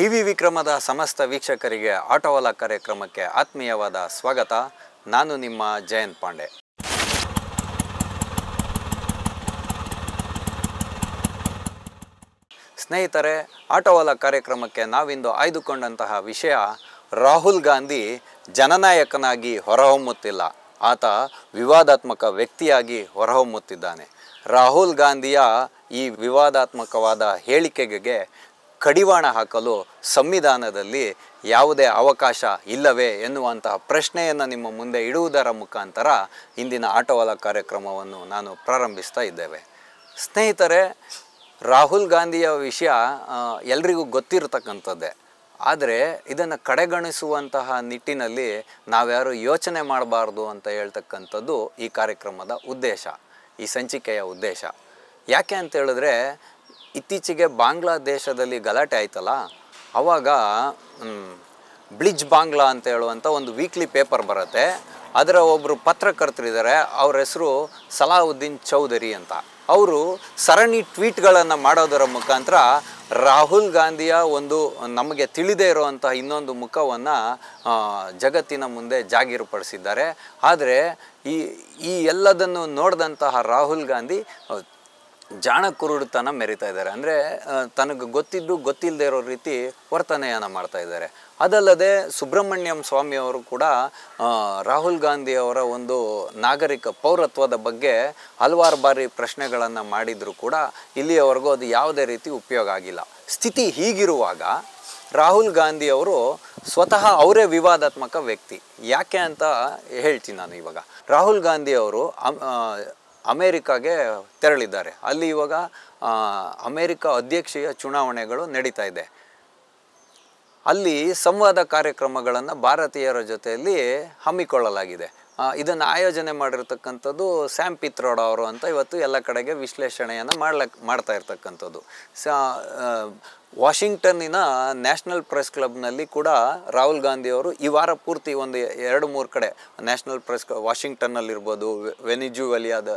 T V ವಿಕ್ರಮದ ಸಮಸ್ತ ವೀಕ್ಷಕರಿಗೆ ಆಟೋವಾಲ ಕಾರ್ಯಕ್ರಮಕ್ಕೆ ಆತ್ಮೀಯವಾದ ಸ್ವಾಗತ ನಾನು ನಿಮ್ಮ ಜಯಂತ್ ಪಾಂಡೆ ಸ್ನೇಹಿತರೆ ಆಟೋವಾಲ ಕಾರ್ಯಕ್ರಮಕ್ಕೆ ನಾವಿಂದು ಆಯ್ದುಕೊಂಡಂತಹ ವಿಷಯ ರಾಹುಲ್ ಗಾಂಧಿ ಜನನಾಯಕನಾಗಿ ಹೊರಹೊಮ್ಮುತ್ತಿಲ್ಲ ಆತ ವಿವಾದಾತ್ಮಕ ವ್ಯಕ್ತಿಯಾಗಿ ಹೊರಹೊಮ್ಮುತ್ತಿದ್ದಾನೆ ರಾಹುಲ್ ಗಾಂಧಿಯ ಈ ವಿವಾದಾತ್ಮಕವಾದ ಹೇಳಿಕೆಗೆ ಕಡಿವಾಣ ಹಾಕಲು ಸಂವಿಧಾನದಲ್ಲಿ ಯಾವುದೇ ಅವಕಾಶ ಇಲ್ಲವೇ ಎನ್ನುವಂತಹ ಪ್ರಶ್ನೆಯನ್ನು ನಿಮ್ಮ ಮುಂದೆ ಇಡುವುದರ ಮುಖಾಂತರ ಇಂದಿನ ಆಟೋವಾಲ ಕಾರ್ಯಕ್ರಮವನ್ನು ನಾನು ಪ್ರಾರಂಭಿಸ್ತಾ ಇದ್ದೇವೆ ಸ್ನೇಹಿತರೆ ರಾಹುಲ್ ಗಾಂಧಿಯ ವಿಷಯ ಎಲ್ರಿಗೂ ಗೊತ್ತಿರತಕ್ಕಂಥದ್ದೇ ಆದರೆ ಇದನ್ನು ಕಡೆಗಣಿಸುವಂತಹ ನಿಟ್ಟಿನಲ್ಲಿ ನಾವ್ಯಾರು ಯೋಚನೆ ಮಾಡಬಾರ್ದು ಅಂತ ಹೇಳ್ತಕ್ಕಂಥದ್ದು ಈ ಕಾರ್ಯಕ್ರಮದ ಉದ್ದೇಶ ಈ ಸಂಚಿಕೆಯ ಉದ್ದೇಶ ಯಾಕೆ ಅಂತ ಹೇಳಿದ್ರೆ ಇತ್ತೀಚೆಗೆ ಬಾಂಗ್ಲಾದೇಶದಲ್ಲಿ ಗಲಾಟೆ ಆಯ್ತಲ್ಲ ಅವಾಗ ಬ್ಲಿಜ್ ಬಾಂಗ್ಲಾ ಅಂತ ಹೇಳುವಂಥ ಒಂದು ವೀಕ್ಲಿ ಪೇಪರ್ ಬರುತ್ತೆ ಅದರ ಒಬ್ಬರು ಪತ್ರಕರ್ತರಿದ್ದಾರೆ ಅವ್ರ ಹೆಸರು ಸಲಾವುದ್ದೀನ್ ಚೌಧರಿ ಅಂತ ಅವರು ಸರಣಿ ಟ್ವೀಟ್ಗಳನ್ನು ಮಾಡೋದರ ಮುಖಾಂತರ ರಾಹುಲ್ ಗಾಂಧಿಯ ಒಂದು ನಮಗೆ ತಿಳಿದೇ ಇರುವಂತಹ ಇನ್ನೊಂದು ಮುಖವನ್ನು ಜಗತ್ತಿನ ಮುಂದೆ ಜಾಗೀರುಪಡಿಸಿದ್ದಾರೆ ಆದರೆ ಈ ಈ ಎಲ್ಲದನ್ನು ನೋಡಿದಂತಹ ರಾಹುಲ್ ಗಾಂಧಿ ಜಾಣ ಕುರುಡುತನ ಮೆರಿತಾ ಇದ್ದಾರೆ ಅಂದರೆ ತನಗೆ ಗೊತ್ತಿದ್ದು ಗೊತ್ತಿಲ್ಲದೆ ಇರೋ ರೀತಿ ವರ್ತನೆಯನ್ನು ಮಾಡ್ತಾ ಇದ್ದಾರೆ ಅದಲ್ಲದೆ ಸುಬ್ರಹ್ಮಣ್ಯಂ ಸ್ವಾಮಿಯವರು ಕೂಡ ರಾಹುಲ್ ಗಾಂಧಿ ಅವರ ಒಂದು ನಾಗರಿಕ ಪೌರತ್ವದ ಬಗ್ಗೆ ಹಲವಾರು ಬಾರಿ ಪ್ರಶ್ನೆಗಳನ್ನು ಮಾಡಿದರೂ ಕೂಡ ಇಲ್ಲಿಯವರೆಗೂ ಅದು ಯಾವುದೇ ರೀತಿ ಉಪಯೋಗ ಆಗಿಲ್ಲ ಸ್ಥಿತಿ ಹೀಗಿರುವಾಗ ರಾಹುಲ್ ಗಾಂಧಿಯವರು ಸ್ವತಃ ಅವರೇ ವಿವಾದಾತ್ಮಕ ವ್ಯಕ್ತಿ ಯಾಕೆ ಅಂತ ಹೇಳ್ತೀನಿ ನಾನು ಇವಾಗ ರಾಹುಲ್ ಗಾಂಧಿ ಅವರು ಅಮೇರಿಕಾಗೆ ತೆರಳಿದ್ದಾರೆ ಅಲ್ಲಿ ಇವಾಗ ಅಮೇರಿಕ ಅಧ್ಯಕ್ಷೀಯ ಚುನಾವಣೆಗಳು ನಡೀತಾ ಇದೆ ಅಲ್ಲಿ ಸಂವಾದ ಕಾರ್ಯಕ್ರಮಗಳನ್ನು ಭಾರತೀಯರ ಜೊತೆಯಲ್ಲಿ ಹಮ್ಮಿಕೊಳ್ಳಲಾಗಿದೆ ಇದನ್ನು ಆಯೋಜನೆ ಮಾಡಿರ್ತಕ್ಕಂಥದ್ದು ಸ್ಯಾಮ್ ಪಿತ್ರೋಡ ಅವರು ಅಂತ ಇವತ್ತು ಎಲ್ಲ ಕಡೆಗೆ ವಿಶ್ಲೇಷಣೆಯನ್ನು ಮಾಡ್ಲಕ್ ಮಾಡ್ತಾ ಇರ್ತಕ್ಕಂಥದ್ದು ಸ ವಾಷಿಂಗ್ಟನ್ನಿನ ನ್ಯಾಷನಲ್ ಪ್ರೆಸ್ ಕ್ಲಬ್ನಲ್ಲಿ ಕೂಡ ರಾಹುಲ್ ಗಾಂಧಿಯವರು ಈ ವಾರ ಪೂರ್ತಿ ಒಂದು ಎರಡು ಮೂರು ಕಡೆ ನ್ಯಾಷನಲ್ ಪ್ರೆಸ್ ವಾಷಿಂಗ್ಟನ್ನಲ್ಲಿರ್ಬೋದು ವೆನಿಜುವಲಿಯಾದ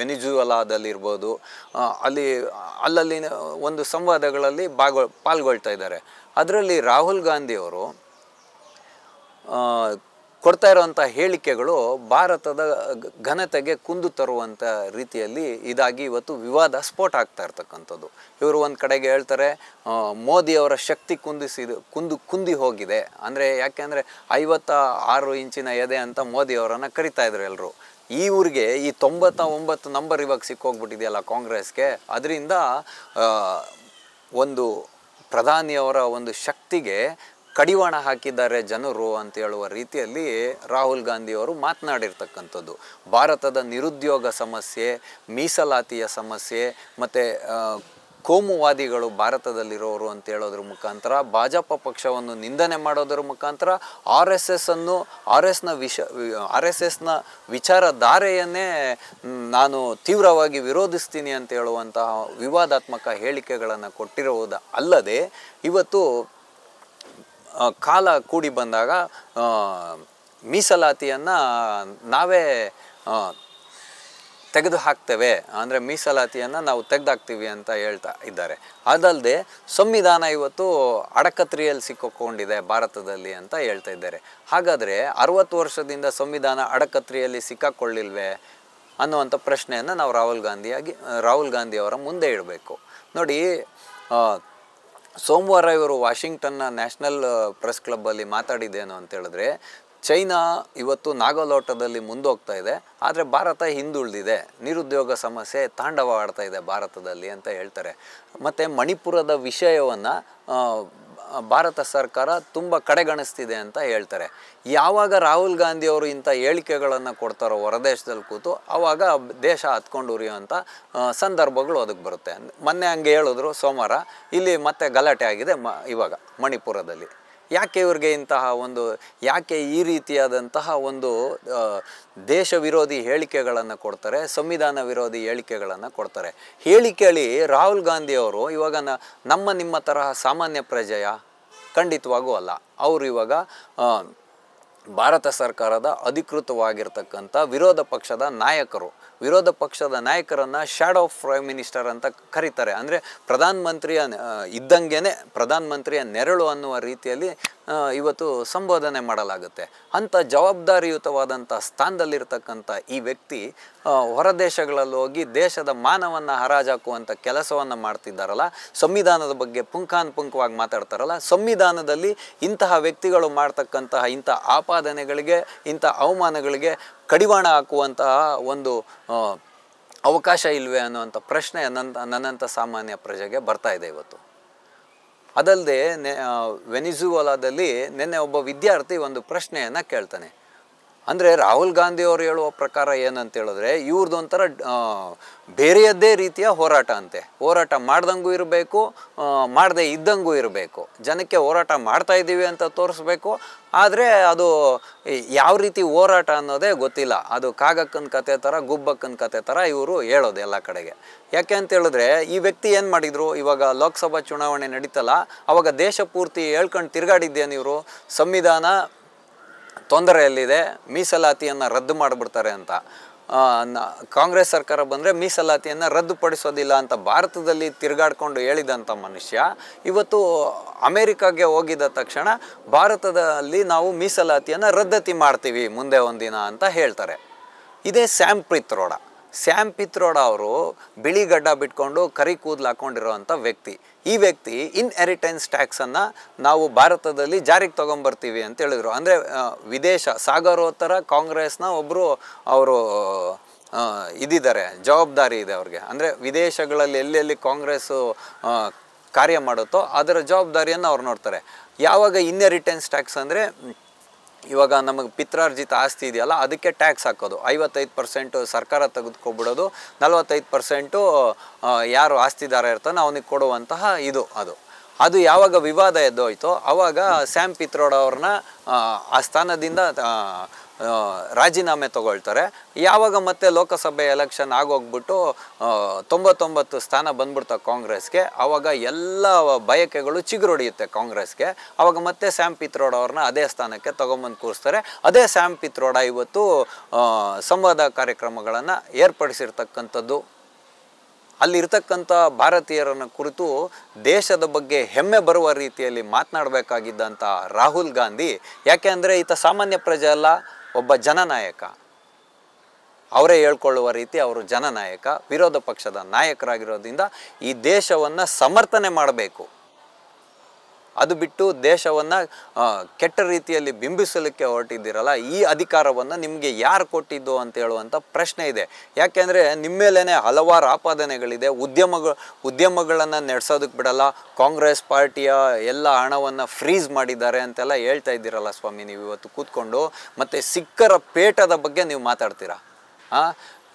ವೆನಿಜುವಲಾದಲ್ಲಿರ್ಬೋದು ಅಲ್ಲಿ ಅಲ್ಲಲ್ಲಿ ಒಂದು ಸಂವಾದಗಳಲ್ಲಿ ಭಾಗೊ ಪಾಲ್ಗೊಳ್ತಾ ಇದ್ದಾರೆ ಅದರಲ್ಲಿ ರಾಹುಲ್ ಗಾಂಧಿಯವರು ಕೊಡ್ತಾ ಇರುವಂಥ ಹೇಳಿಕೆಗಳು ಭಾರತದ ಘನತೆಗೆ ಕುಂದು ತರುವಂಥ ರೀತಿಯಲ್ಲಿ ಇದಾಗಿ ಇವತ್ತು ವಿವಾದ ಸ್ಫೋಟ ಆಗ್ತಾ ಇರ್ತಕ್ಕಂಥದ್ದು ಇವರು ಒಂದು ಕಡೆಗೆ ಹೇಳ್ತಾರೆ ಮೋದಿಯವರ ಶಕ್ತಿ ಕುಂದಿಸಿದ ಕುಂದು ಕುಂದಿ ಹೋಗಿದೆ ಅಂದರೆ ಯಾಕೆಂದರೆ ಐವತ್ತ ಆರು ಇಂಚಿನ ಎದೆ ಅಂತ ಮೋದಿಯವರನ್ನು ಕರಿತಾ ಇದ್ರು ಎಲ್ಲರೂ ಈ ಊರಿಗೆ ಈ ತೊಂಬತ್ತ ಒಂಬತ್ತು ನಂಬರ್ ಇವಾಗ ಸಿಕ್ಕೋಗ್ಬಿಟ್ಟಿದೆಯಲ್ಲ ಕಾಂಗ್ರೆಸ್ಗೆ ಅದರಿಂದ ಒಂದು ಪ್ರಧಾನಿಯವರ ಒಂದು ಶಕ್ತಿಗೆ ಕಡಿವಾಣ ಹಾಕಿದ್ದಾರೆ ಜನರು ಅಂತ ಹೇಳುವ ರೀತಿಯಲ್ಲಿ ರಾಹುಲ್ ಗಾಂಧಿಯವರು ಮಾತನಾಡಿರ್ತಕ್ಕಂಥದ್ದು ಭಾರತದ ನಿರುದ್ಯೋಗ ಸಮಸ್ಯೆ ಮೀಸಲಾತಿಯ ಸಮಸ್ಯೆ ಮತ್ತು ಕೋಮುವಾದಿಗಳು ಭಾರತದಲ್ಲಿರೋರು ಅಂತ ಹೇಳೋದ್ರ ಮುಖಾಂತರ ಭಾಜಪ ಪಕ್ಷವನ್ನು ನಿಂದನೆ ಮಾಡೋದ್ರ ಮುಖಾಂತರ ಆರ್ ಎಸ್ ಎಸ್ಸನ್ನು ಅನ್ನು ಆರ್ ಎಸ್ನ ವಿಷ ಆರ್ ಎಸ್ ಎಸ್ನ ವಿಚಾರಧಾರೆಯನ್ನೇ ನಾನು ತೀವ್ರವಾಗಿ ವಿರೋಧಿಸ್ತೀನಿ ಅಂತ ಹೇಳುವಂತಹ ವಿವಾದಾತ್ಮಕ ಹೇಳಿಕೆಗಳನ್ನು ಕೊಟ್ಟಿರುವುದು ಅಲ್ಲದೆ ಇವತ್ತು ಕಾಲ ಕೂಡಿ ಬಂದಾಗ ಮೀಸಲಾತಿಯನ್ನು ನಾವೇ ತೆಗೆದು ಹಾಕ್ತೇವೆ ಅಂದರೆ ಮೀಸಲಾತಿಯನ್ನು ನಾವು ತೆಗೆದಾಕ್ತೀವಿ ಅಂತ ಹೇಳ್ತಾ ಇದ್ದಾರೆ ಅದಲ್ಲದೆ ಸಂವಿಧಾನ ಇವತ್ತು ಅಡಕತ್ರಿಯಲ್ಲಿ ಸಿಕ್ಕೊಕೊಂಡಿದೆ ಭಾರತದಲ್ಲಿ ಅಂತ ಹೇಳ್ತಾ ಇದ್ದಾರೆ ಹಾಗಾದರೆ ಅರವತ್ತು ವರ್ಷದಿಂದ ಸಂವಿಧಾನ ಅಡಕತ್ರಿಯಲ್ಲಿ ಸಿಕ್ಕೊಳ್ಳಿಲ್ವೇ ಅನ್ನುವಂಥ ಪ್ರಶ್ನೆಯನ್ನು ನಾವು ರಾಹುಲ್ ಗಾಂಧಿಯಾಗಿ ರಾಹುಲ್ ಗಾಂಧಿಯವರ ಮುಂದೆ ಇಡಬೇಕು ನೋಡಿ ಸೋಮವಾರ ಇವರು ವಾಷಿಂಗ್ಟನ್ನ ನ್ಯಾಷನಲ್ ಪ್ರೆಸ್ ಕ್ಲಬ್ಬಲ್ಲಿ ಮಾತಾಡಿದ್ದೇನು ಅಂತ ಹೇಳಿದ್ರೆ ಚೈನಾ ಇವತ್ತು ನಾಗಲೋಟದಲ್ಲಿ ಮುಂದೋಗ್ತಾ ಇದೆ ಆದರೆ ಭಾರತ ಹಿಂದುಳಿದಿದೆ ನಿರುದ್ಯೋಗ ಸಮಸ್ಯೆ ತಾಂಡವ ಆಡ್ತಾ ಇದೆ ಭಾರತದಲ್ಲಿ ಅಂತ ಹೇಳ್ತಾರೆ ಮತ್ತು ಮಣಿಪುರದ ವಿಷಯವನ್ನು ಭಾರತ ಸರ್ಕಾರ ತುಂಬ ಕಡೆಗಣಿಸ್ತಿದೆ ಅಂತ ಹೇಳ್ತಾರೆ ಯಾವಾಗ ರಾಹುಲ್ ಗಾಂಧಿ ಅವರು ಇಂಥ ಹೇಳಿಕೆಗಳನ್ನು ಕೊಡ್ತಾರೋ ಹೊರದೇಶದಲ್ಲಿ ಕೂತು ಆವಾಗ ದೇಶ ಹತ್ಕೊಂಡು ಉರಿಯುವಂಥ ಸಂದರ್ಭಗಳು ಅದಕ್ಕೆ ಬರುತ್ತೆ ಮೊನ್ನೆ ಹಂಗೆ ಹೇಳಿದ್ರು ಸೋಮವಾರ ಇಲ್ಲಿ ಮತ್ತೆ ಗಲಾಟೆ ಆಗಿದೆ ಮ ಇವಾಗ ಮಣಿಪುರದಲ್ಲಿ ಯಾಕೆ ಇವ್ರಿಗೆ ಇಂತಹ ಒಂದು ಯಾಕೆ ಈ ರೀತಿಯಾದಂತಹ ಒಂದು ದೇಶ ವಿರೋಧಿ ಹೇಳಿಕೆಗಳನ್ನು ಕೊಡ್ತಾರೆ ಸಂವಿಧಾನ ವಿರೋಧಿ ಹೇಳಿಕೆಗಳನ್ನು ಕೊಡ್ತಾರೆ ಹೇಳಿ ಕೇಳಿ ರಾಹುಲ್ ಗಾಂಧಿಯವರು ಇವಾಗ ನಮ್ಮ ನಿಮ್ಮ ತರಹ ಸಾಮಾನ್ಯ ಪ್ರಜೆಯ ಖಂಡಿತವಾಗೂ ಅಲ್ಲ ಅವರು ಇವಾಗ ಭಾರತ ಸರ್ಕಾರದ ಅಧಿಕೃತವಾಗಿರ್ತಕ್ಕಂಥ ವಿರೋಧ ಪಕ್ಷದ ನಾಯಕರು ವಿರೋಧ ಪಕ್ಷದ ನಾಯಕರನ್ನು ಶ್ಯಾಡೋ ಪ್ರೈಮ್ ಮಿನಿಸ್ಟರ್ ಅಂತ ಕರೀತಾರೆ ಅಂದರೆ ಪ್ರಧಾನಮಂತ್ರಿಯ ಪ್ರಧಾನ ಪ್ರಧಾನಮಂತ್ರಿಯ ನೆರಳು ಅನ್ನುವ ರೀತಿಯಲ್ಲಿ ಇವತ್ತು ಸಂಬೋಧನೆ ಮಾಡಲಾಗುತ್ತೆ ಅಂಥ ಜವಾಬ್ದಾರಿಯುತವಾದಂಥ ಸ್ಥಾನದಲ್ಲಿರ್ತಕ್ಕಂಥ ಈ ವ್ಯಕ್ತಿ ಹೊರದೇಶಗಳಲ್ಲಿ ಹೋಗಿ ದೇಶದ ಮಾನವನ್ನು ಹರಾಜಾಕುವಂಥ ಕೆಲಸವನ್ನು ಮಾಡ್ತಿದ್ದಾರಲ್ಲ ಸಂವಿಧಾನದ ಬಗ್ಗೆ ಪುಂಖಾನುಪುಂಖವಾಗಿ ಮಾತಾಡ್ತಾರಲ್ಲ ಸಂವಿಧಾನದಲ್ಲಿ ಇಂತಹ ವ್ಯಕ್ತಿಗಳು ಮಾಡ್ತಕ್ಕಂತಹ ಇಂಥ ಆಪಾದನೆಗಳಿಗೆ ಇಂಥ ಅವಮಾನಗಳಿಗೆ ಕಡಿವಾಣ ಹಾಕುವಂತಹ ಒಂದು ಅವಕಾಶ ಇಲ್ವೇ ಅನ್ನುವಂಥ ಪ್ರಶ್ನೆ ನನ್ನಂಥ ನನ್ನಂಥ ಸಾಮಾನ್ಯ ಪ್ರಜೆಗೆ ಬರ್ತಾ ಇದೆ ಇವತ್ತು ಅದಲ್ಲದೆ ನೆ ವೆನಿಜುವಲಾದಲ್ಲಿ ನಿನ್ನೆ ಒಬ್ಬ ವಿದ್ಯಾರ್ಥಿ ಒಂದು ಪ್ರಶ್ನೆಯನ್ನು ಕೇಳ್ತಾನೆ ಅಂದರೆ ರಾಹುಲ್ ಗಾಂಧಿ ಅವರು ಹೇಳುವ ಪ್ರಕಾರ ಏನಂತ ಹೇಳಿದ್ರೆ ಇವ್ರದ್ದು ಒಂಥರ ಬೇರೆಯದ್ದೇ ರೀತಿಯ ಹೋರಾಟ ಅಂತೆ ಹೋರಾಟ ಮಾಡ್ದಂಗೂ ಇರಬೇಕು ಮಾಡದೇ ಇದ್ದಂಗೂ ಇರಬೇಕು ಜನಕ್ಕೆ ಹೋರಾಟ ಮಾಡ್ತಾ ಇದ್ದೀವಿ ಅಂತ ತೋರಿಸ್ಬೇಕು ಆದರೆ ಅದು ಯಾವ ರೀತಿ ಹೋರಾಟ ಅನ್ನೋದೇ ಗೊತ್ತಿಲ್ಲ ಅದು ಕಾಗಕ್ಕನ ಕತೆ ಥರ ಗುಬ್ಬಕ್ಕನ ಕತೆ ಥರ ಇವರು ಹೇಳೋದು ಎಲ್ಲ ಕಡೆಗೆ ಯಾಕೆ ಅಂತ ಹೇಳಿದ್ರೆ ಈ ವ್ಯಕ್ತಿ ಏನು ಮಾಡಿದರು ಇವಾಗ ಲೋಕಸಭಾ ಚುನಾವಣೆ ನಡೀತಲ್ಲ ಅವಾಗ ದೇಶ ಪೂರ್ತಿ ಹೇಳ್ಕೊಂಡು ತಿರುಗಾಡಿದ್ದೇನೆ ಇವರು ಸಂವಿಧಾನ ತೊಂದರೆಯಲ್ಲಿದೆ ಮೀಸಲಾತಿಯನ್ನು ರದ್ದು ಮಾಡಿಬಿಡ್ತಾರೆ ಅಂತ ಕಾಂಗ್ರೆಸ್ ಸರ್ಕಾರ ಬಂದರೆ ಮೀಸಲಾತಿಯನ್ನು ರದ್ದುಪಡಿಸೋದಿಲ್ಲ ಅಂತ ಭಾರತದಲ್ಲಿ ತಿರುಗಾಡ್ಕೊಂಡು ಹೇಳಿದಂಥ ಮನುಷ್ಯ ಇವತ್ತು ಅಮೇರಿಕಾಗೆ ಹೋಗಿದ ತಕ್ಷಣ ಭಾರತದಲ್ಲಿ ನಾವು ಮೀಸಲಾತಿಯನ್ನು ರದ್ದತಿ ಮಾಡ್ತೀವಿ ಮುಂದೆ ಒಂದಿನ ಅಂತ ಹೇಳ್ತಾರೆ ಇದೇ ಸ್ಯಾಮ್ ಪ್ರೀತ್ ರೋಡ ಸ್ಯಾಮ್ ಪಿತ್ರೋಡ ಅವರು ಬಿಳಿ ಗಡ್ಡ ಬಿಟ್ಕೊಂಡು ಕರಿ ಕೂದಲು ಹಾಕ್ಕೊಂಡಿರುವಂಥ ವ್ಯಕ್ತಿ ಈ ವ್ಯಕ್ತಿ ಇನ್ಹೆರಿಟೆನ್ಸ್ ಟ್ಯಾಕ್ಸನ್ನು ನಾವು ಭಾರತದಲ್ಲಿ ಜಾರಿಗೆ ತೊಗೊಂಬರ್ತೀವಿ ಅಂತ ಹೇಳಿದರು ಅಂದರೆ ವಿದೇಶ ಸಾಗರೋತ್ತರ ಕಾಂಗ್ರೆಸ್ನ ಒಬ್ಬರು ಅವರು ಇದಿದ್ದಾರೆ ಜವಾಬ್ದಾರಿ ಇದೆ ಅವ್ರಿಗೆ ಅಂದರೆ ವಿದೇಶಗಳಲ್ಲಿ ಎಲ್ಲೆಲ್ಲಿ ಕಾಂಗ್ರೆಸ್ಸು ಕಾರ್ಯ ಮಾಡುತ್ತೋ ಅದರ ಜವಾಬ್ದಾರಿಯನ್ನು ಅವ್ರು ನೋಡ್ತಾರೆ ಯಾವಾಗ ಇನ್ಹೆರಿಟೆನ್ಸ್ ಟ್ಯಾಕ್ಸ್ ಅಂದರೆ ಇವಾಗ ನಮಗೆ ಪಿತ್ರಾರ್ಜಿತ ಆಸ್ತಿ ಇದೆಯಲ್ಲ ಅದಕ್ಕೆ ಟ್ಯಾಕ್ಸ್ ಹಾಕೋದು ಐವತ್ತೈದು ಪರ್ಸೆಂಟು ಸರ್ಕಾರ ತೆಗೆದುಕೊಬಿಡೋದು ನಲ್ವತ್ತೈದು ಪರ್ಸೆಂಟು ಯಾರು ಆಸ್ತಿದಾರ ಇರ್ತಾನೋ ಅವನಿಗೆ ಕೊಡುವಂತಹ ಇದು ಅದು ಅದು ಯಾವಾಗ ವಿವಾದ ಎದ್ದೋಯ್ತೋ ಆವಾಗ ಸ್ಯಾಮ್ ಪಿತ್ರೋಡ್ ಅವ್ರನ್ನ ಆ ಸ್ಥಾನದಿಂದ ರಾಜೀನಾಮೆ ತಗೊಳ್ತಾರೆ ಯಾವಾಗ ಮತ್ತೆ ಲೋಕಸಭೆ ಎಲೆಕ್ಷನ್ ಆಗೋಗ್ಬಿಟ್ಟು ತೊಂಬತ್ತೊಂಬತ್ತು ಸ್ಥಾನ ಬಂದ್ಬಿಡ್ತಾವೆ ಕಾಂಗ್ರೆಸ್ಗೆ ಆವಾಗ ಎಲ್ಲ ಬಯಕೆಗಳು ಚಿಗುರೊಡೆಯುತ್ತೆ ಕಾಂಗ್ರೆಸ್ಗೆ ಆವಾಗ ಮತ್ತೆ ಸ್ಯಾಮ್ ಪಿತ್ರೋಡ ಅವ್ರನ್ನ ಅದೇ ಸ್ಥಾನಕ್ಕೆ ತೊಗೊಂಬಂದು ಕೂರಿಸ್ತಾರೆ ಅದೇ ಸ್ಯಾಮ್ ಪಿತ್ರೋಡ ಇವತ್ತು ಸಂವಾದ ಕಾರ್ಯಕ್ರಮಗಳನ್ನು ಏರ್ಪಡಿಸಿರ್ತಕ್ಕಂಥದ್ದು ಅಲ್ಲಿರ್ತಕ್ಕಂಥ ಭಾರತೀಯರನ್ನು ಕುರಿತು ದೇಶದ ಬಗ್ಗೆ ಹೆಮ್ಮೆ ಬರುವ ರೀತಿಯಲ್ಲಿ ಮಾತನಾಡಬೇಕಾಗಿದ್ದಂಥ ರಾಹುಲ್ ಗಾಂಧಿ ಯಾಕೆ ಅಂದರೆ ಈತ ಸಾಮಾನ್ಯ ಪ್ರಜೆ ಅಲ್ಲ ಒಬ್ಬ ಜನನಾಯಕ ಅವರೇ ಹೇಳ್ಕೊಳ್ಳುವ ರೀತಿ ಅವರು ಜನನಾಯಕ ವಿರೋಧ ಪಕ್ಷದ ನಾಯಕರಾಗಿರೋದ್ರಿಂದ ಈ ದೇಶವನ್ನು ಸಮರ್ಥನೆ ಮಾಡಬೇಕು ಅದು ಬಿಟ್ಟು ದೇಶವನ್ನು ಕೆಟ್ಟ ರೀತಿಯಲ್ಲಿ ಬಿಂಬಿಸಲಿಕ್ಕೆ ಹೊರಟಿದ್ದೀರಲ್ಲ ಈ ಅಧಿಕಾರವನ್ನು ನಿಮಗೆ ಯಾರು ಕೊಟ್ಟಿದ್ದು ಅಂತ ಹೇಳುವಂಥ ಪ್ರಶ್ನೆ ಇದೆ ಯಾಕೆಂದರೆ ನಿಮ್ಮ ಮೇಲೇ ಹಲವಾರು ಆಪಾದನೆಗಳಿದೆ ಉದ್ಯಮಗಳು ಉದ್ಯಮಗಳನ್ನು ನಡೆಸೋದಕ್ಕೆ ಬಿಡಲ್ಲ ಕಾಂಗ್ರೆಸ್ ಪಾರ್ಟಿಯ ಎಲ್ಲ ಹಣವನ್ನು ಫ್ರೀಸ್ ಮಾಡಿದ್ದಾರೆ ಅಂತೆಲ್ಲ ಹೇಳ್ತಾ ಇದ್ದೀರಲ್ಲ ಸ್ವಾಮಿ ನೀವು ಇವತ್ತು ಕೂತ್ಕೊಂಡು ಮತ್ತು ಸಿಕ್ಕರ ಪೇಟದ ಬಗ್ಗೆ ನೀವು ಮಾತಾಡ್ತೀರಾ ಹಾಂ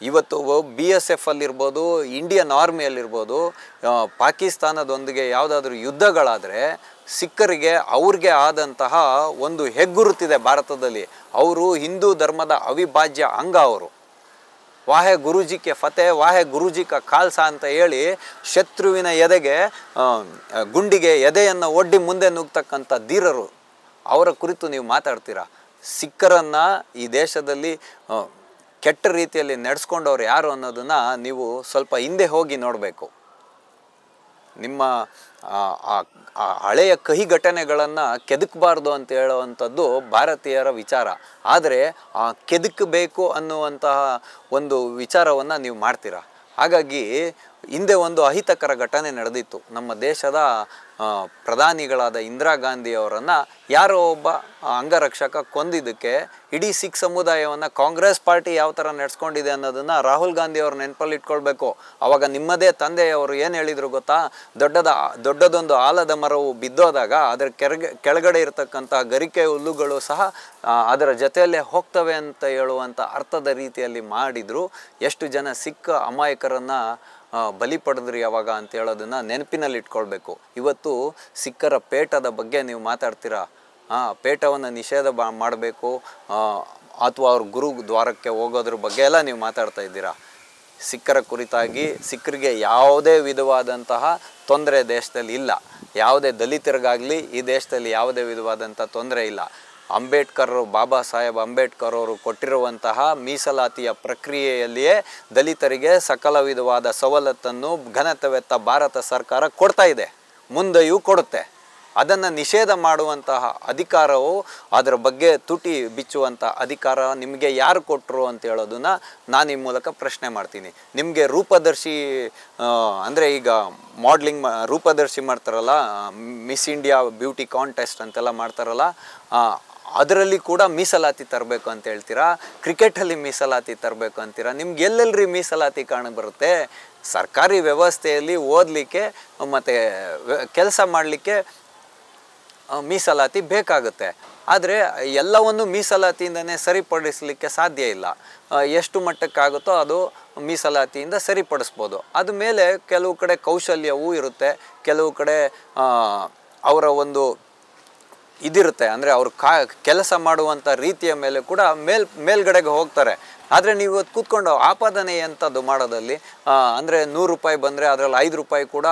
ಇವತ್ತು ಬಿ ಎಸ್ ಎಫ್ ಅಲ್ಲಿರ್ಬೋದು ಇಂಡಿಯನ್ ಆರ್ಮಿಯಲ್ಲಿರ್ಬೋದು ಪಾಕಿಸ್ತಾನದೊಂದಿಗೆ ಯಾವುದಾದ್ರೂ ಯುದ್ಧಗಳಾದರೆ ಸಿಖ್ಖರಿಗೆ ಅವ್ರಿಗೆ ಆದಂತಹ ಒಂದು ಹೆಗ್ಗುರುತಿದೆ ಭಾರತದಲ್ಲಿ ಅವರು ಹಿಂದೂ ಧರ್ಮದ ಅವಿಭಾಜ್ಯ ಅಂಗ ಅವರು ವಾಹೆ ಕೆ ಫತೆ ವಾಹೆ ಕ ಕಾಲ್ಸ ಅಂತ ಹೇಳಿ ಶತ್ರುವಿನ ಎದೆಗೆ ಗುಂಡಿಗೆ ಎದೆಯನ್ನು ಒಡ್ಡಿ ಮುಂದೆ ನುಗ್ತಕ್ಕಂಥ ಧೀರರು ಅವರ ಕುರಿತು ನೀವು ಮಾತಾಡ್ತೀರಾ ಸಿಖ್ಖರನ್ನು ಈ ದೇಶದಲ್ಲಿ ಕೆಟ್ಟ ರೀತಿಯಲ್ಲಿ ನಡೆಸ್ಕೊಂಡವ್ರು ಯಾರು ಅನ್ನೋದನ್ನು ನೀವು ಸ್ವಲ್ಪ ಹಿಂದೆ ಹೋಗಿ ನೋಡಬೇಕು ನಿಮ್ಮ ಆ ಹಳೆಯ ಕಹಿ ಘಟನೆಗಳನ್ನು ಕೆದಕ್ಬಾರ್ದು ಅಂತ ಹೇಳುವಂಥದ್ದು ಭಾರತೀಯರ ವಿಚಾರ ಆದರೆ ಆ ಕೆದಕಬೇಕು ಅನ್ನುವಂತಹ ಒಂದು ವಿಚಾರವನ್ನು ನೀವು ಮಾಡ್ತೀರಾ ಹಾಗಾಗಿ ಹಿಂದೆ ಒಂದು ಅಹಿತಕರ ಘಟನೆ ನಡೆದಿತ್ತು ನಮ್ಮ ದೇಶದ ಪ್ರಧಾನಿಗಳಾದ ಇಂದಿರಾ ಗಾಂಧಿಯವರನ್ನು ಯಾರೋ ಒಬ್ಬ ಅಂಗರಕ್ಷಕ ಕೊಂದಿದ್ದಕ್ಕೆ ಇಡೀ ಸಿಖ್ ಸಮುದಾಯವನ್ನು ಕಾಂಗ್ರೆಸ್ ಪಾರ್ಟಿ ಯಾವ ಥರ ನಡೆಸ್ಕೊಂಡಿದೆ ಅನ್ನೋದನ್ನು ರಾಹುಲ್ ಗಾಂಧಿ ಅವ್ರ ನೆನಪಲ್ಲಿ ಇಟ್ಕೊಳ್ಬೇಕು ಆವಾಗ ನಿಮ್ಮದೇ ತಂದೆಯವರು ಏನು ಹೇಳಿದರು ಗೊತ್ತಾ ದೊಡ್ಡದ ದೊಡ್ಡದೊಂದು ಆಲದ ಮರವು ಬಿದ್ದೋದಾಗ ಅದರ ಕೆಳಗೆ ಕೆಳಗಡೆ ಇರತಕ್ಕಂಥ ಗರಿಕೆ ಹುಲ್ಲುಗಳು ಸಹ ಅದರ ಜೊತೆಯಲ್ಲೇ ಹೋಗ್ತವೆ ಅಂತ ಹೇಳುವಂಥ ಅರ್ಥದ ರೀತಿಯಲ್ಲಿ ಮಾಡಿದರು ಎಷ್ಟು ಜನ ಸಿಖ್ ಅಮಾಯಕರನ್ನು ಬಲಿ ಪಡೆದ್ರಿ ಯಾವಾಗ ಅಂತ ಹೇಳೋದನ್ನು ನೆನಪಿನಲ್ಲಿ ಇಟ್ಕೊಳ್ಬೇಕು ಇವತ್ತು ಸಿಕ್ಕರ ಪೇಟದ ಬಗ್ಗೆ ನೀವು ಮಾತಾಡ್ತೀರಾ ಹಾಂ ಪೇಟವನ್ನು ನಿಷೇಧ ಬಾ ಮಾಡಬೇಕು ಅಥವಾ ಅವ್ರ ಗುರು ದ್ವಾರಕ್ಕೆ ಹೋಗೋದ್ರ ಬಗ್ಗೆ ಎಲ್ಲ ನೀವು ಮಾತಾಡ್ತಾ ಇದ್ದೀರಾ ಸಿಕ್ಕರ ಕುರಿತಾಗಿ ಸಿಕ್ಕರಿಗೆ ಯಾವುದೇ ವಿಧವಾದಂತಹ ತೊಂದರೆ ದೇಶದಲ್ಲಿ ಇಲ್ಲ ಯಾವುದೇ ದಲಿತರಿಗಾಗಲಿ ಈ ದೇಶದಲ್ಲಿ ಯಾವುದೇ ವಿಧವಾದಂಥ ತೊಂದರೆ ಇಲ್ಲ ಅಂಬೇಡ್ಕರ್ ಬಾಬಾ ಸಾಹೇಬ್ ಅಂಬೇಡ್ಕರ್ ಅವರು ಕೊಟ್ಟಿರುವಂತಹ ಮೀಸಲಾತಿಯ ಪ್ರಕ್ರಿಯೆಯಲ್ಲಿಯೇ ದಲಿತರಿಗೆ ಸಕಲ ವಿಧವಾದ ಸವಲತ್ತನ್ನು ಘನತವೆತ್ತ ಭಾರತ ಸರ್ಕಾರ ಕೊಡ್ತಾ ಇದೆ ಮುಂದೆಯೂ ಕೊಡುತ್ತೆ ಅದನ್ನು ನಿಷೇಧ ಮಾಡುವಂತಹ ಅಧಿಕಾರವು ಅದರ ಬಗ್ಗೆ ತುಟಿ ಬಿಚ್ಚುವಂಥ ಅಧಿಕಾರ ನಿಮಗೆ ಯಾರು ಕೊಟ್ಟರು ಅಂತ ಹೇಳೋದನ್ನು ನಾನು ಈ ಮೂಲಕ ಪ್ರಶ್ನೆ ಮಾಡ್ತೀನಿ ನಿಮಗೆ ರೂಪದರ್ಶಿ ಅಂದರೆ ಈಗ ಮಾಡ್ಲಿಂಗ್ ರೂಪದರ್ಶಿ ಮಾಡ್ತಾರಲ್ಲ ಮಿಸ್ ಇಂಡಿಯಾ ಬ್ಯೂಟಿ ಕಾಂಟೆಸ್ಟ್ ಅಂತೆಲ್ಲ ಮಾಡ್ತಾರಲ್ಲ ಅದರಲ್ಲಿ ಕೂಡ ಮೀಸಲಾತಿ ತರಬೇಕು ಅಂತ ಹೇಳ್ತೀರಾ ಕ್ರಿಕೆಟಲ್ಲಿ ಮೀಸಲಾತಿ ತರಬೇಕು ಅಂತೀರಾ ನಿಮ್ಗೆ ಎಲ್ಲೆಲ್ಲರಿ ಮೀಸಲಾತಿ ಕಾಣಬರುತ್ತೆ ಸರ್ಕಾರಿ ವ್ಯವಸ್ಥೆಯಲ್ಲಿ ಓದಲಿಕ್ಕೆ ಮತ್ತು ಕೆಲಸ ಮಾಡಲಿಕ್ಕೆ ಮೀಸಲಾತಿ ಬೇಕಾಗುತ್ತೆ ಆದರೆ ಎಲ್ಲವನ್ನು ಮೀಸಲಾತಿಯಿಂದನೇ ಸರಿಪಡಿಸಲಿಕ್ಕೆ ಸಾಧ್ಯ ಇಲ್ಲ ಎಷ್ಟು ಮಟ್ಟಕ್ಕಾಗುತ್ತೋ ಅದು ಮೀಸಲಾತಿಯಿಂದ ಸರಿಪಡಿಸ್ಬೋದು ಅದ ಮೇಲೆ ಕೆಲವು ಕಡೆ ಕೌಶಲ್ಯವೂ ಇರುತ್ತೆ ಕೆಲವು ಕಡೆ ಅವರ ಒಂದು ಇದಿರುತ್ತೆ ಅಂದರೆ ಅವರು ಕಾ ಕೆಲಸ ಮಾಡುವಂಥ ರೀತಿಯ ಮೇಲೆ ಕೂಡ ಮೇಲ್ ಮೇಲ್ಗಡೆಗೆ ಹೋಗ್ತಾರೆ ಆದರೆ ನೀವು ಇವತ್ತು ಕೂತ್ಕೊಂಡು ಆಪಾದನೆ ಅಂಥದ್ದು ಮಾಡೋದಲ್ಲಿ ಅಂದರೆ ನೂರು ರೂಪಾಯಿ ಬಂದರೆ ಅದರಲ್ಲಿ ಐದು ರೂಪಾಯಿ ಕೂಡ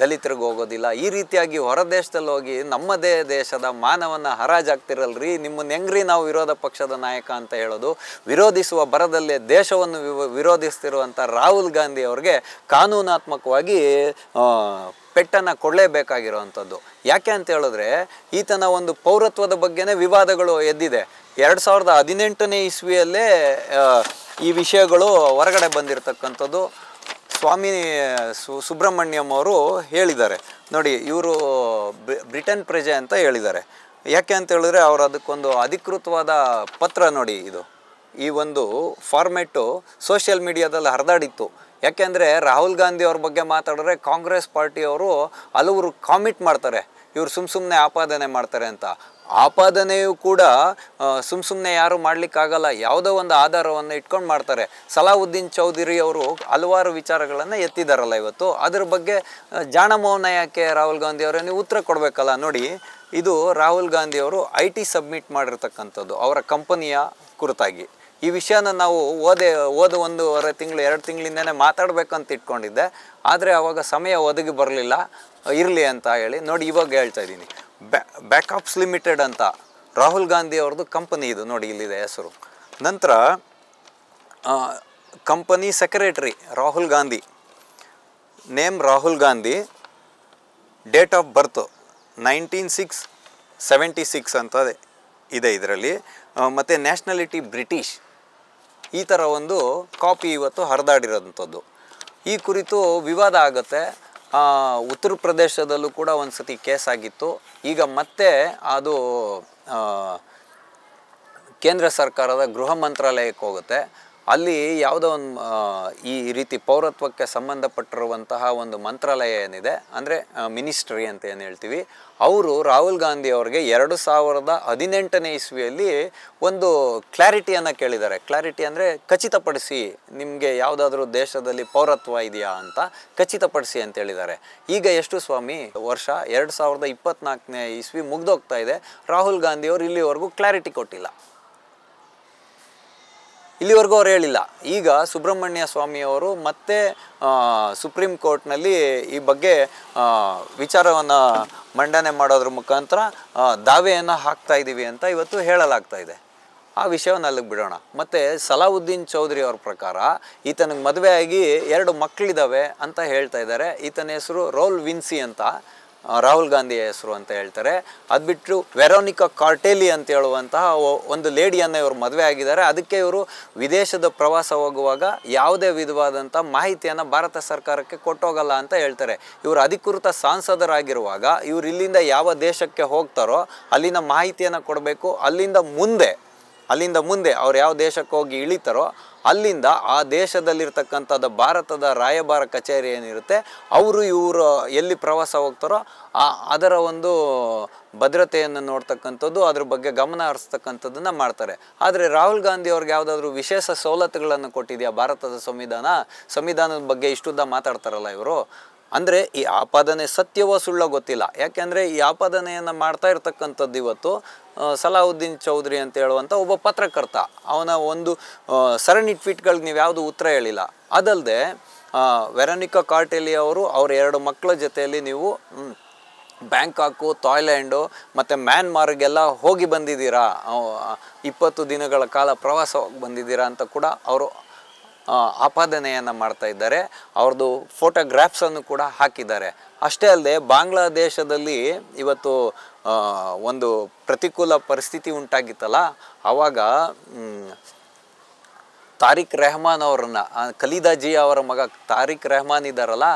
ದಲಿತರಿಗೆ ಹೋಗೋದಿಲ್ಲ ಈ ರೀತಿಯಾಗಿ ಹೊರ ದೇಶದಲ್ಲಿ ಹೋಗಿ ನಮ್ಮದೇ ದೇಶದ ಮಾನವನ ಹರಾಜಾಗ್ತಿರಲ್ರಿ ನಿಮ್ಮನ್ನ ಹೆಂಗ್ರಿ ನಾವು ವಿರೋಧ ಪಕ್ಷದ ನಾಯಕ ಅಂತ ಹೇಳೋದು ವಿರೋಧಿಸುವ ಬರದಲ್ಲೇ ದೇಶವನ್ನು ವಿರೋಧಿಸ್ತಿರುವಂಥ ರಾಹುಲ್ ಗಾಂಧಿ ಅವ್ರಿಗೆ ಕಾನೂನಾತ್ಮಕವಾಗಿ ಪೆಟ್ಟನ್ನು ಕೊಡಲೇಬೇಕಾಗಿರುವಂಥದ್ದು ಯಾಕೆ ಅಂತ ಹೇಳಿದ್ರೆ ಈತನ ಒಂದು ಪೌರತ್ವದ ಬಗ್ಗೆನೇ ವಿವಾದಗಳು ಎದ್ದಿದೆ ಎರಡು ಸಾವಿರದ ಹದಿನೆಂಟನೇ ಇಸ್ವಿಯಲ್ಲೇ ಈ ವಿಷಯಗಳು ಹೊರಗಡೆ ಬಂದಿರತಕ್ಕಂಥದ್ದು ಸ್ವಾಮಿ ಸು ಸುಬ್ರಹ್ಮಣ್ಯಂ ಅವರು ಹೇಳಿದ್ದಾರೆ ನೋಡಿ ಇವರು ಬ್ರಿಟನ್ ಪ್ರಜೆ ಅಂತ ಹೇಳಿದ್ದಾರೆ ಯಾಕೆ ಅಂತ ಹೇಳಿದ್ರೆ ಅವರು ಅದಕ್ಕೊಂದು ಅಧಿಕೃತವಾದ ಪತ್ರ ನೋಡಿ ಇದು ಈ ಒಂದು ಫಾರ್ಮೆಟ್ಟು ಸೋಷಿಯಲ್ ಮೀಡಿಯಾದಲ್ಲಿ ಹರಿದಾಡಿತ್ತು ಯಾಕೆಂದರೆ ರಾಹುಲ್ ಗಾಂಧಿ ಅವ್ರ ಬಗ್ಗೆ ಮಾತಾಡಿದ್ರೆ ಕಾಂಗ್ರೆಸ್ ಪಾರ್ಟಿಯವರು ಹಲವರು ಕಾಮಿಟ್ ಮಾಡ್ತಾರೆ ಇವರು ಸುಮ್ಮ ಸುಮ್ಮನೆ ಆಪಾದನೆ ಮಾಡ್ತಾರೆ ಅಂತ ಆಪಾದನೆಯೂ ಕೂಡ ಸುಮ್ ಸುಮ್ಮನೆ ಯಾರು ಮಾಡಲಿಕ್ಕಾಗಲ್ಲ ಯಾವುದೋ ಒಂದು ಆಧಾರವನ್ನು ಇಟ್ಕೊಂಡು ಮಾಡ್ತಾರೆ ಸಲಾವುದ್ದೀನ್ ಚೌಧರಿ ಅವರು ಹಲವಾರು ವಿಚಾರಗಳನ್ನು ಎತ್ತಿದಾರಲ್ಲ ಇವತ್ತು ಅದ್ರ ಬಗ್ಗೆ ಜಾಣ ಯಾಕೆ ರಾಹುಲ್ ಗಾಂಧಿ ಅವರೇ ನೀವು ಉತ್ತರ ಕೊಡಬೇಕಲ್ಲ ನೋಡಿ ಇದು ರಾಹುಲ್ ಗಾಂಧಿ ಅವರು ಐ ಟಿ ಸಬ್ಮಿಟ್ ಮಾಡಿರ್ತಕ್ಕಂಥದ್ದು ಅವರ ಕಂಪನಿಯ ಕುರಿತಾಗಿ ಈ ವಿಷಯನ ನಾವು ಓದೆ ಓದ ಒಂದೂವರೆ ತಿಂಗಳು ಎರಡು ತಿಂಗಳಿಂದನೇ ಮಾತಾಡಬೇಕಂತ ಇಟ್ಕೊಂಡಿದ್ದೆ ಆದರೆ ಆವಾಗ ಸಮಯ ಒದಗಿ ಬರಲಿಲ್ಲ ಇರಲಿ ಅಂತ ಹೇಳಿ ನೋಡಿ ಇವಾಗ ಹೇಳ್ತಾ ಇದ್ದೀನಿ ಬ್ಯಾ ಬ್ಯಾಕಪ್ಸ್ ಲಿಮಿಟೆಡ್ ಅಂತ ರಾಹುಲ್ ಗಾಂಧಿ ಅವ್ರದ್ದು ಕಂಪನಿ ಇದು ನೋಡಿ ಇಲ್ಲಿದೆ ಹೆಸರು ನಂತರ company secretary Rahul Gandhi name Rahul Gandhi date of birth nineteen six seventy six ಅಂತ ಇದೆ ಇದರಲ್ಲಿ ಮತ್ತು ನ್ಯಾಷನಲಿಟಿ ಬ್ರಿಟಿಷ್ ಈ ಥರ ಒಂದು ಕಾಪಿ ಇವತ್ತು ಹರಿದಾಡಿರೋಂಥದ್ದು ಈ ಕುರಿತು ವಿವಾದ ಆಗುತ್ತೆ ಉತ್ತರ ಪ್ರದೇಶದಲ್ಲೂ ಕೂಡ ಒಂದು ಸತಿ ಆಗಿತ್ತು ಈಗ ಮತ್ತೆ ಅದು ಕೇಂದ್ರ ಸರ್ಕಾರದ ಗೃಹ ಮಂತ್ರಾಲಯಕ್ಕೆ ಹೋಗುತ್ತೆ ಅಲ್ಲಿ ಯಾವುದೋ ಒಂದು ಈ ರೀತಿ ಪೌರತ್ವಕ್ಕೆ ಸಂಬಂಧಪಟ್ಟಿರುವಂತಹ ಒಂದು ಮಂತ್ರಾಲಯ ಏನಿದೆ ಅಂದರೆ ಮಿನಿಸ್ಟ್ರಿ ಅಂತ ಏನು ಹೇಳ್ತೀವಿ ಅವರು ರಾಹುಲ್ ಗಾಂಧಿ ಅವರಿಗೆ ಎರಡು ಸಾವಿರದ ಹದಿನೆಂಟನೇ ಇಸ್ವಿಯಲ್ಲಿ ಒಂದು ಕ್ಲಾರಿಟಿಯನ್ನು ಕೇಳಿದ್ದಾರೆ ಕ್ಲಾರಿಟಿ ಅಂದರೆ ಖಚಿತಪಡಿಸಿ ನಿಮಗೆ ಯಾವುದಾದ್ರೂ ದೇಶದಲ್ಲಿ ಪೌರತ್ವ ಇದೆಯಾ ಅಂತ ಖಚಿತಪಡಿಸಿ ಅಂತ ಹೇಳಿದ್ದಾರೆ ಈಗ ಎಷ್ಟು ಸ್ವಾಮಿ ವರ್ಷ ಎರಡು ಸಾವಿರದ ಇಪ್ಪತ್ನಾಲ್ಕನೇ ಇಸ್ವಿ ಮುಗ್ದೋಗ್ತಾ ಇದೆ ರಾಹುಲ್ ಗಾಂಧಿಯವರು ಇಲ್ಲಿವರೆಗೂ ಕ್ಲಾರಿಟಿ ಕೊಟ್ಟಿಲ್ಲ ಇಲ್ಲಿವರೆಗೂ ಅವ್ರು ಹೇಳಿಲ್ಲ ಈಗ ಸುಬ್ರಹ್ಮಣ್ಯ ಸ್ವಾಮಿಯವರು ಮತ್ತೆ ಸುಪ್ರೀಂ ಕೋರ್ಟ್ನಲ್ಲಿ ಈ ಬಗ್ಗೆ ವಿಚಾರವನ್ನು ಮಂಡನೆ ಮಾಡೋದ್ರ ಮುಖಾಂತರ ದಾವೆಯನ್ನು ಹಾಕ್ತಾ ಇದ್ದೀವಿ ಅಂತ ಇವತ್ತು ಹೇಳಲಾಗ್ತಾ ಇದೆ ಆ ವಿಷಯವನ್ನು ಅಲ್ಲಿಗೆ ಬಿಡೋಣ ಮತ್ತು ಸಲಾವುದ್ದೀನ್ ಚೌಧರಿ ಅವ್ರ ಪ್ರಕಾರ ಈತನಿಗೆ ಮದುವೆ ಆಗಿ ಎರಡು ಮಕ್ಕಳಿದ್ದಾವೆ ಅಂತ ಹೇಳ್ತಾ ಇದ್ದಾರೆ ಈತನ ಹೆಸರು ರೋಲ್ ವಿನ್ಸಿ ಅಂತ ರಾಹುಲ್ ಗಾಂಧಿ ಹೆಸರು ಅಂತ ಹೇಳ್ತಾರೆ ಅದು ಬಿಟ್ಟು ವೆರೋನಿಕಾ ಕಾರ್ಟೇಲಿ ಅಂತ ಹೇಳುವಂತಹ ಒಂದು ಲೇಡಿಯನ್ನು ಇವರು ಮದುವೆ ಆಗಿದ್ದಾರೆ ಅದಕ್ಕೆ ಇವರು ವಿದೇಶದ ಪ್ರವಾಸ ಹೋಗುವಾಗ ಯಾವುದೇ ವಿಧವಾದಂಥ ಮಾಹಿತಿಯನ್ನು ಭಾರತ ಸರ್ಕಾರಕ್ಕೆ ಕೊಟ್ಟೋಗಲ್ಲ ಅಂತ ಹೇಳ್ತಾರೆ ಇವರು ಅಧಿಕೃತ ಸಾಂಸದರಾಗಿರುವಾಗ ಇವರು ಇಲ್ಲಿಂದ ಯಾವ ದೇಶಕ್ಕೆ ಹೋಗ್ತಾರೋ ಅಲ್ಲಿನ ಮಾಹಿತಿಯನ್ನು ಕೊಡಬೇಕು ಅಲ್ಲಿಂದ ಮುಂದೆ ಅಲ್ಲಿಂದ ಮುಂದೆ ಅವ್ರು ಯಾವ ದೇಶಕ್ಕೆ ಹೋಗಿ ಇಳಿತಾರೋ ಅಲ್ಲಿಂದ ಆ ದೇಶದಲ್ಲಿರ್ತಕ್ಕಂಥದ ಭಾರತದ ರಾಯಭಾರ ಕಚೇರಿ ಏನಿರುತ್ತೆ ಅವರು ಇವರು ಎಲ್ಲಿ ಪ್ರವಾಸ ಹೋಗ್ತಾರೋ ಆ ಅದರ ಒಂದು ಭದ್ರತೆಯನ್ನು ನೋಡ್ತಕ್ಕಂಥದ್ದು ಅದ್ರ ಬಗ್ಗೆ ಗಮನ ಹರಿಸ್ತಕ್ಕಂಥದ್ದನ್ನು ಮಾಡ್ತಾರೆ ಆದರೆ ರಾಹುಲ್ ಗಾಂಧಿ ಅವ್ರಿಗೆ ಯಾವುದಾದ್ರೂ ವಿಶೇಷ ಸವಲತ್ತುಗಳನ್ನು ಕೊಟ್ಟಿದೆಯಾ ಭಾರತದ ಸಂವಿಧಾನ ಸಂವಿಧಾನದ ಬಗ್ಗೆ ಇಷ್ಟುದ್ದ ಮಾತಾಡ್ತಾರಲ್ಲ ಇವರು ಅಂದರೆ ಈ ಆಪಾದನೆ ಸತ್ಯವೋ ಸುಳ್ಳೋ ಗೊತ್ತಿಲ್ಲ ಯಾಕೆಂದರೆ ಈ ಆಪಾದನೆಯನ್ನು ಮಾಡ್ತಾ ಇರ್ತಕ್ಕಂಥದ್ದು ಇವತ್ತು ಸಲಾವುದ್ದೀನ್ ಚೌಧರಿ ಅಂತ ಹೇಳುವಂಥ ಒಬ್ಬ ಪತ್ರಕರ್ತ ಅವನ ಒಂದು ಸರಣಿ ಟ್ವೀಟ್ಗಳಿಗೆ ನೀವು ಯಾವುದು ಉತ್ತರ ಹೇಳಿಲ್ಲ ಅದಲ್ಲದೆ ವೆರನಿಕಾ ಕಾರ್ಟೆಲಿ ಅವರು ಅವ್ರ ಎರಡು ಮಕ್ಕಳ ಜೊತೆಯಲ್ಲಿ ನೀವು ಬ್ಯಾಂಕಾಕು ಥಾಯ್ಲ್ಯಾಂಡು ಮತ್ತು ಮ್ಯಾನ್ಮಾರ್ಗೆಲ್ಲ ಹೋಗಿ ಬಂದಿದ್ದೀರಾ ಇಪ್ಪತ್ತು ದಿನಗಳ ಕಾಲ ಪ್ರವಾಸ ಬಂದಿದ್ದೀರಾ ಅಂತ ಕೂಡ ಅವರು ಆಪಾದನೆಯನ್ನು ಮಾಡ್ತಾ ಇದ್ದಾರೆ ಅವ್ರದ್ದು ಫೋಟೋಗ್ರಾಫ್ಸನ್ನು ಕೂಡ ಹಾಕಿದ್ದಾರೆ ಅಷ್ಟೇ ಅಲ್ಲದೆ ಬಾಂಗ್ಲಾದೇಶದಲ್ಲಿ ಇವತ್ತು ಒಂದು ಪ್ರತಿಕೂಲ ಪರಿಸ್ಥಿತಿ ಉಂಟಾಗಿತ್ತಲ್ಲ ಆವಾಗ ತಾರಿಕ್ ರೆಹಮಾನ್ ಅವರನ್ನು ಖಲೀದಾಜಿ ಅವರ ಮಗ ತಾರಿಕ್ ರೆಹಮಾನ್ ಇದ್ದಾರಲ್ಲ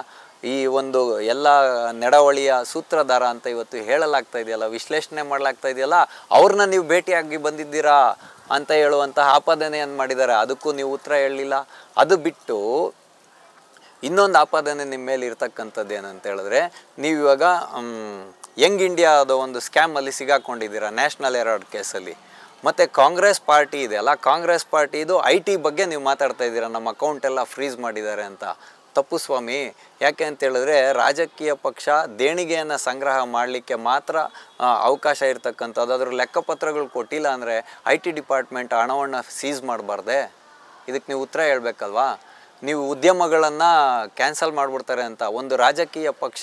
ಈ ಒಂದು ಎಲ್ಲ ನಡವಳಿಯ ಸೂತ್ರಧಾರ ಅಂತ ಇವತ್ತು ಹೇಳಲಾಗ್ತಾ ಇದೆಯಲ್ಲ ವಿಶ್ಲೇಷಣೆ ಮಾಡಲಾಗ್ತಾ ಇದೆಯಲ್ಲ ಅವ್ರನ್ನ ನೀವು ಭೇಟಿಯಾಗಿ ಬಂದಿದ್ದೀರಾ ಅಂತ ಹೇಳುವಂತಹ ಆಪಾದನೆಯನ್ನು ಮಾಡಿದ್ದಾರೆ ಅದಕ್ಕೂ ನೀವು ಉತ್ತರ ಹೇಳಲಿಲ್ಲ ಅದು ಬಿಟ್ಟು ಇನ್ನೊಂದು ಆಪಾದನೆ ನಿಮ್ಮ ಮೇಲೆ ಇರ್ತಕ್ಕಂಥದ್ದು ಏನಂತ ಹೇಳಿದ್ರೆ ನೀವು ಇವಾಗ ಯಂಗ್ ಇಂಡಿಯಾದ ಒಂದು ಸ್ಕ್ಯಾಮಲ್ಲಿ ಸಿಗಾಕೊಂಡಿದ್ದೀರಾ ನ್ಯಾಷನಲ್ ಎರಡ್ ಕೇಸಲ್ಲಿ ಮತ್ತು ಕಾಂಗ್ರೆಸ್ ಪಾರ್ಟಿ ಇದೆಯಲ್ಲ ಕಾಂಗ್ರೆಸ್ ಪಾರ್ಟಿದು ಐ ಟಿ ಬಗ್ಗೆ ನೀವು ಮಾತಾಡ್ತಾ ಇದ್ದೀರಾ ನಮ್ಮ ಅಕೌಂಟ್ ಎಲ್ಲ ಫ್ರೀಸ್ ಮಾಡಿದ್ದಾರೆ ಅಂತ ತಪ್ಪು ಸ್ವಾಮಿ ಯಾಕೆ ಅಂತೇಳಿದ್ರೆ ರಾಜಕೀಯ ಪಕ್ಷ ದೇಣಿಗೆಯನ್ನು ಸಂಗ್ರಹ ಮಾಡಲಿಕ್ಕೆ ಮಾತ್ರ ಅವಕಾಶ ಇರತಕ್ಕಂಥದ್ದು ಅದರ ಲೆಕ್ಕಪತ್ರಗಳು ಕೊಟ್ಟಿಲ್ಲ ಅಂದರೆ ಐ ಟಿ ಡಿಪಾರ್ಟ್ಮೆಂಟ್ ಹಣವನ್ನು ಸೀಸ್ ಮಾಡಬಾರ್ದೆ ಇದಕ್ಕೆ ನೀವು ಉತ್ತರ ಹೇಳಬೇಕಲ್ವಾ ನೀವು ಉದ್ಯಮಗಳನ್ನು ಕ್ಯಾನ್ಸಲ್ ಮಾಡಿಬಿಡ್ತಾರೆ ಅಂತ ಒಂದು ರಾಜಕೀಯ ಪಕ್ಷ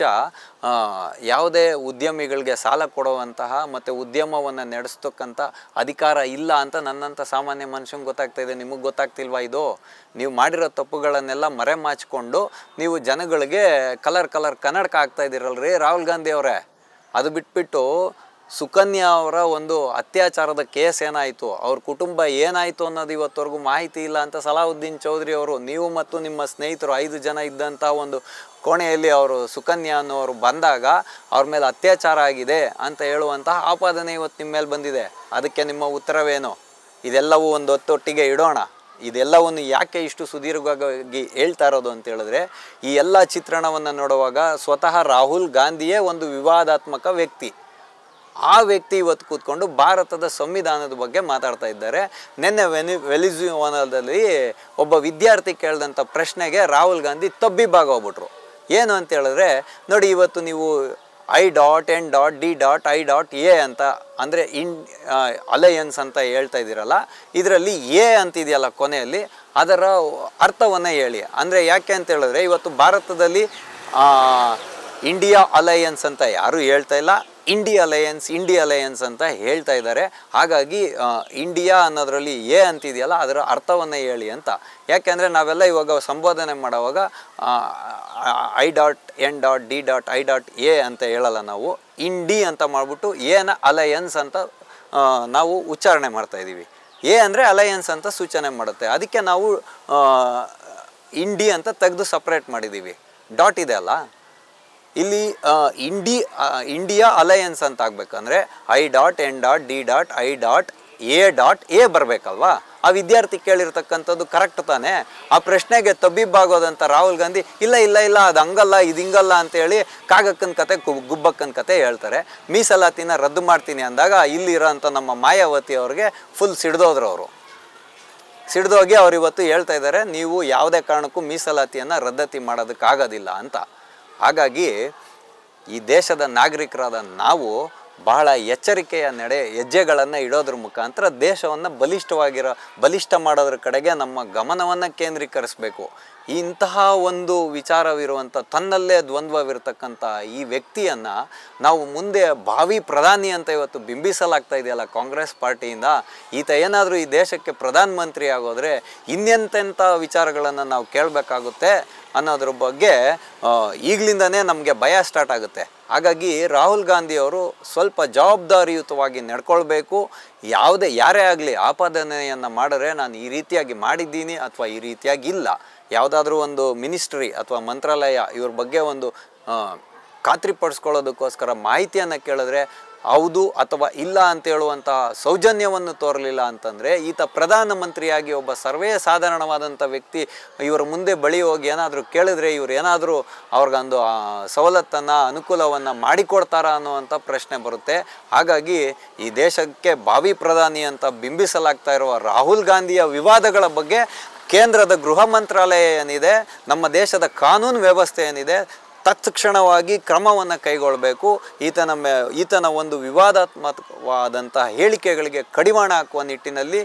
ಯಾವುದೇ ಉದ್ಯಮಿಗಳಿಗೆ ಸಾಲ ಕೊಡುವಂತಹ ಮತ್ತು ಉದ್ಯಮವನ್ನು ನಡೆಸ್ತಕ್ಕಂಥ ಅಧಿಕಾರ ಇಲ್ಲ ಅಂತ ನನ್ನಂಥ ಸಾಮಾನ್ಯ ಮನುಷ್ಯಂಗೆ ಗೊತ್ತಾಗ್ತಾ ಇದೆ ನಿಮಗೆ ಗೊತ್ತಾಗ್ತಿಲ್ವಾ ಇದು ನೀವು ಮಾಡಿರೋ ತಪ್ಪುಗಳನ್ನೆಲ್ಲ ಮರೆ ಮಾಚಿಕೊಂಡು ನೀವು ಜನಗಳಿಗೆ ಕಲರ್ ಕಲರ್ ಕನ್ನಡಕ ಆಗ್ತಾ ಇದ್ದೀರಲ್ರಿ ರಾಹುಲ್ ಗಾಂಧಿ ಅವರೇ ಅದು ಬಿಟ್ಬಿಟ್ಟು ಸುಕನ್ಯಾ ಅವರ ಒಂದು ಅತ್ಯಾಚಾರದ ಕೇಸ್ ಏನಾಯಿತು ಅವ್ರ ಕುಟುಂಬ ಏನಾಯಿತು ಅನ್ನೋದು ಇವತ್ತವರೆಗೂ ಮಾಹಿತಿ ಇಲ್ಲ ಅಂತ ಸಲಾವುದ್ದೀನ್ ಚೌಧರಿ ಅವರು ನೀವು ಮತ್ತು ನಿಮ್ಮ ಸ್ನೇಹಿತರು ಐದು ಜನ ಇದ್ದಂಥ ಒಂದು ಕೋಣೆಯಲ್ಲಿ ಅವರು ಸುಕನ್ಯಾ ಅನ್ನೋರು ಬಂದಾಗ ಅವ್ರ ಮೇಲೆ ಅತ್ಯಾಚಾರ ಆಗಿದೆ ಅಂತ ಹೇಳುವಂತಹ ಆಪಾದನೆ ಇವತ್ತು ನಿಮ್ಮ ಮೇಲೆ ಬಂದಿದೆ ಅದಕ್ಕೆ ನಿಮ್ಮ ಉತ್ತರವೇನು ಇದೆಲ್ಲವೂ ಒಂದು ಹೊತ್ತೊಟ್ಟಿಗೆ ಇಡೋಣ ಇದೆಲ್ಲವನ್ನು ಯಾಕೆ ಇಷ್ಟು ಸುದೀರ್ಘವಾಗಿ ಹೇಳ್ತಾ ಇರೋದು ಅಂತ ಹೇಳಿದ್ರೆ ಈ ಎಲ್ಲ ಚಿತ್ರಣವನ್ನು ನೋಡುವಾಗ ಸ್ವತಃ ರಾಹುಲ್ ಗಾಂಧಿಯೇ ಒಂದು ವಿವಾದಾತ್ಮಕ ವ್ಯಕ್ತಿ ಆ ವ್ಯಕ್ತಿ ಇವತ್ತು ಕೂತ್ಕೊಂಡು ಭಾರತದ ಸಂವಿಧಾನದ ಬಗ್ಗೆ ಮಾತಾಡ್ತಾ ಇದ್ದಾರೆ ನಿನ್ನೆ ವೆನಿ ವೆಲಿಜುವನದಲ್ಲಿ ಒಬ್ಬ ವಿದ್ಯಾರ್ಥಿ ಕೇಳಿದಂಥ ಪ್ರಶ್ನೆಗೆ ರಾಹುಲ್ ಗಾಂಧಿ ಹೋಗ್ಬಿಟ್ರು ಏನು ಅಂತ ಹೇಳಿದ್ರೆ ನೋಡಿ ಇವತ್ತು ನೀವು I dot N dot D dot I dot A ಅಂತ ಅಂದರೆ ಇನ್ ಅಲಯನ್ಸ್ ಅಂತ ಹೇಳ್ತಾ ಇದ್ದೀರಲ್ಲ ಇದರಲ್ಲಿ ಎ ಅಂತಿದೆಯಲ್ಲ ಕೊನೆಯಲ್ಲಿ ಅದರ ಅರ್ಥವನ್ನು ಹೇಳಿ ಅಂದರೆ ಯಾಕೆ ಅಂತ ಹೇಳಿದ್ರೆ ಇವತ್ತು ಭಾರತದಲ್ಲಿ ಇಂಡಿಯಾ ಅಲಯನ್ಸ್ ಅಂತ ಯಾರೂ ಹೇಳ್ತಾ ಇಲ್ಲ ಇಂಡಿಯಾ ಅಲಯನ್ಸ್ ಇಂಡಿಯಾ ಅಲಯನ್ಸ್ ಅಂತ ಹೇಳ್ತಾ ಇದ್ದಾರೆ ಹಾಗಾಗಿ ಇಂಡಿಯಾ ಅನ್ನೋದರಲ್ಲಿ ಎ ಅಂತಿದೆಯಲ್ಲ ಅದರ ಅರ್ಥವನ್ನು ಹೇಳಿ ಅಂತ ಯಾಕೆಂದರೆ ನಾವೆಲ್ಲ ಇವಾಗ ಸಂಬೋಧನೆ ಮಾಡೋವಾಗ I dot N dot D dot I dot A ಅಂತ ಹೇಳಲ್ಲ ನಾವು ಇಂಡಿ ಅಂತ ಮಾಡಿಬಿಟ್ಟು ಎನ ಅಲಯನ್ಸ್ ಅಂತ ನಾವು ಉಚ್ಚಾರಣೆ ಮಾಡ್ತಾಯಿದ್ದೀವಿ ಎ ಅಂದರೆ ಅಲಯನ್ಸ್ ಅಂತ ಸೂಚನೆ ಮಾಡುತ್ತೆ ಅದಕ್ಕೆ ನಾವು ಇಂಡಿ ಅಂತ ತೆಗೆದು ಸಪ್ರೇಟ್ ಮಾಡಿದ್ದೀವಿ ಡಾಟ್ ಇದೆ ಅಲ್ಲ ಇಲ್ಲಿ ಇಂಡಿ ಇಂಡಿಯಾ ಅಲಯನ್ಸ್ ಅಂತ ಆಗಬೇಕಂದ್ರೆ I dot N dot D dot I dot A dot A ಬರಬೇಕಲ್ವಾ ಆ ವಿದ್ಯಾರ್ಥಿ ಕೇಳಿರ್ತಕ್ಕಂಥದ್ದು ಕರೆಕ್ಟ್ ತಾನೇ ಆ ಪ್ರಶ್ನೆಗೆ ತಬ್ಬಿಬ್ಬಾಗೋದಂತ ರಾಹುಲ್ ಗಾಂಧಿ ಇಲ್ಲ ಇಲ್ಲ ಇಲ್ಲ ಅದು ಹಂಗಲ್ಲ ಇದು ಹಿಂಗಲ್ಲ ಅಂತೇಳಿ ಕಾಗಕ್ಕನ ಕತೆ ಗುಬ್ಬಕ್ಕನ ಕತೆ ಹೇಳ್ತಾರೆ ಮೀಸಲಾತಿನ ರದ್ದು ಮಾಡ್ತೀನಿ ಅಂದಾಗ ಇಲ್ಲಿರೋಂಥ ನಮ್ಮ ಮಾಯಾವತಿ ಅವ್ರಿಗೆ ಫುಲ್ ಸಿಡ್ದೋದ್ರು ಅವರು ಸಿಡ್ದೋಗಿ ಅವ್ರು ಇವತ್ತು ಹೇಳ್ತಾ ಇದ್ದಾರೆ ನೀವು ಯಾವುದೇ ಕಾರಣಕ್ಕೂ ಮೀಸಲಾತಿಯನ್ನು ರದ್ದತಿ ಮಾಡೋದಕ್ಕಾಗೋದಿಲ್ಲ ಅಂತ ಹಾಗಾಗಿ ಈ ದೇಶದ ನಾಗರಿಕರಾದ ನಾವು ಬಹಳ ಎಚ್ಚರಿಕೆಯ ನಡೆ ಹೆಜ್ಜೆಗಳನ್ನು ಇಡೋದ್ರ ಮುಖಾಂತರ ದೇಶವನ್ನು ಬಲಿಷ್ಠವಾಗಿರೋ ಬಲಿಷ್ಠ ಮಾಡೋದ್ರ ಕಡೆಗೆ ನಮ್ಮ ಗಮನವನ್ನು ಕೇಂದ್ರೀಕರಿಸಬೇಕು ಇಂತಹ ಒಂದು ವಿಚಾರವಿರುವಂಥ ತನ್ನಲ್ಲೇ ದ್ವಂದ್ವವಿರತಕ್ಕಂಥ ಈ ವ್ಯಕ್ತಿಯನ್ನು ನಾವು ಮುಂದೆ ಭಾವಿ ಪ್ರಧಾನಿ ಅಂತ ಇವತ್ತು ಬಿಂಬಿಸಲಾಗ್ತಾ ಇದೆಯಲ್ಲ ಕಾಂಗ್ರೆಸ್ ಪಾರ್ಟಿಯಿಂದ ಈತ ಏನಾದರೂ ಈ ದೇಶಕ್ಕೆ ಪ್ರಧಾನಮಂತ್ರಿ ಆಗೋದ್ರೆ ಇನ್ನೆಂತೆಂಥ ವಿಚಾರಗಳನ್ನು ನಾವು ಕೇಳಬೇಕಾಗುತ್ತೆ ಅನ್ನೋದ್ರ ಬಗ್ಗೆ ಈಗಲಿಂದನೇ ನಮಗೆ ಭಯ ಸ್ಟಾರ್ಟ್ ಆಗುತ್ತೆ ಹಾಗಾಗಿ ರಾಹುಲ್ ಗಾಂಧಿಯವರು ಸ್ವಲ್ಪ ಜವಾಬ್ದಾರಿಯುತವಾಗಿ ನಡ್ಕೊಳ್ಬೇಕು ಯಾವುದೇ ಯಾರೇ ಆಗಲಿ ಆಪಾದನೆಯನ್ನು ಮಾಡಿದ್ರೆ ನಾನು ಈ ರೀತಿಯಾಗಿ ಮಾಡಿದ್ದೀನಿ ಅಥವಾ ಈ ರೀತಿಯಾಗಿ ಇಲ್ಲ ಯಾವುದಾದ್ರೂ ಒಂದು ಮಿನಿಸ್ಟ್ರಿ ಅಥವಾ ಮಂತ್ರಾಲಯ ಇವ್ರ ಬಗ್ಗೆ ಒಂದು ಖಾತ್ರಿಪಡಿಸ್ಕೊಳ್ಳೋದಕ್ಕೋಸ್ಕರ ಮಾಹಿತಿಯನ್ನು ಕೇಳಿದ್ರೆ ಹೌದು ಅಥವಾ ಇಲ್ಲ ಅಂತ ಹೇಳುವಂತಹ ಸೌಜನ್ಯವನ್ನು ತೋರಲಿಲ್ಲ ಅಂತಂದರೆ ಈತ ಪ್ರಧಾನಮಂತ್ರಿಯಾಗಿ ಒಬ್ಬ ಸರ್ವೇ ಸಾಧಾರಣವಾದಂಥ ವ್ಯಕ್ತಿ ಇವರ ಮುಂದೆ ಬಳಿ ಹೋಗಿ ಏನಾದರೂ ಕೇಳಿದ್ರೆ ಇವರು ಏನಾದರೂ ಅವ್ರಿಗೊಂದು ಸವಲತ್ತನ್ನು ಅನುಕೂಲವನ್ನು ಮಾಡಿಕೊಡ್ತಾರಾ ಅನ್ನುವಂಥ ಪ್ರಶ್ನೆ ಬರುತ್ತೆ ಹಾಗಾಗಿ ಈ ದೇಶಕ್ಕೆ ಬಾವಿ ಪ್ರಧಾನಿ ಅಂತ ಬಿಂಬಿಸಲಾಗ್ತಾ ಇರುವ ರಾಹುಲ್ ಗಾಂಧಿಯ ವಿವಾದಗಳ ಬಗ್ಗೆ ಕೇಂದ್ರದ ಗೃಹ ಮಂತ್ರಾಲಯ ಏನಿದೆ ನಮ್ಮ ದೇಶದ ಕಾನೂನು ವ್ಯವಸ್ಥೆ ಏನಿದೆ ತತ್ಕ್ಷಣವಾಗಿ ಕ್ರಮವನ್ನು ಕೈಗೊಳ್ಳಬೇಕು ಈತನ ಮೇ ಈತನ ಒಂದು ವಿವಾದಾತ್ಮಕವಾದಂತಹ ಹೇಳಿಕೆಗಳಿಗೆ ಕಡಿವಾಣ ಹಾಕುವ ನಿಟ್ಟಿನಲ್ಲಿ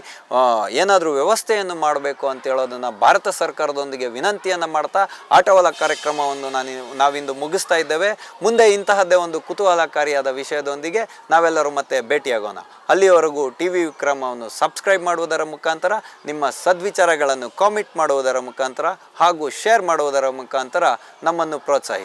ಏನಾದರೂ ವ್ಯವಸ್ಥೆಯನ್ನು ಮಾಡಬೇಕು ಅಂತ ಭಾರತ ಸರ್ಕಾರದೊಂದಿಗೆ ವಿನಂತಿಯನ್ನು ಮಾಡ್ತಾ ಆಟವಾಳ ಕಾರ್ಯಕ್ರಮವನ್ನು ನಾನು ನಾವಿಂದು ಮುಗಿಸ್ತಾ ಇದ್ದೇವೆ ಮುಂದೆ ಇಂತಹದ್ದೇ ಒಂದು ಕುತೂಹಲಕಾರಿಯಾದ ವಿಷಯದೊಂದಿಗೆ ನಾವೆಲ್ಲರೂ ಮತ್ತೆ ಭೇಟಿಯಾಗೋಣ ಅಲ್ಲಿಯವರೆಗೂ ಟಿ ವಿ ವಿಕ್ರಮವನ್ನು ಸಬ್ಸ್ಕ್ರೈಬ್ ಮಾಡುವುದರ ಮುಖಾಂತರ ನಿಮ್ಮ ಸದ್ವಿಚಾರಗಳನ್ನು ಕಾಮೆಂಟ್ ಮಾಡುವುದರ ಮುಖಾಂತರ ಹಾಗೂ ಶೇರ್ ಮಾಡುವುದರ ಮುಖಾಂತರ ನಮ್ಮನ್ನು ಪ್ರೋತ್ಸಾಹಿಸಿ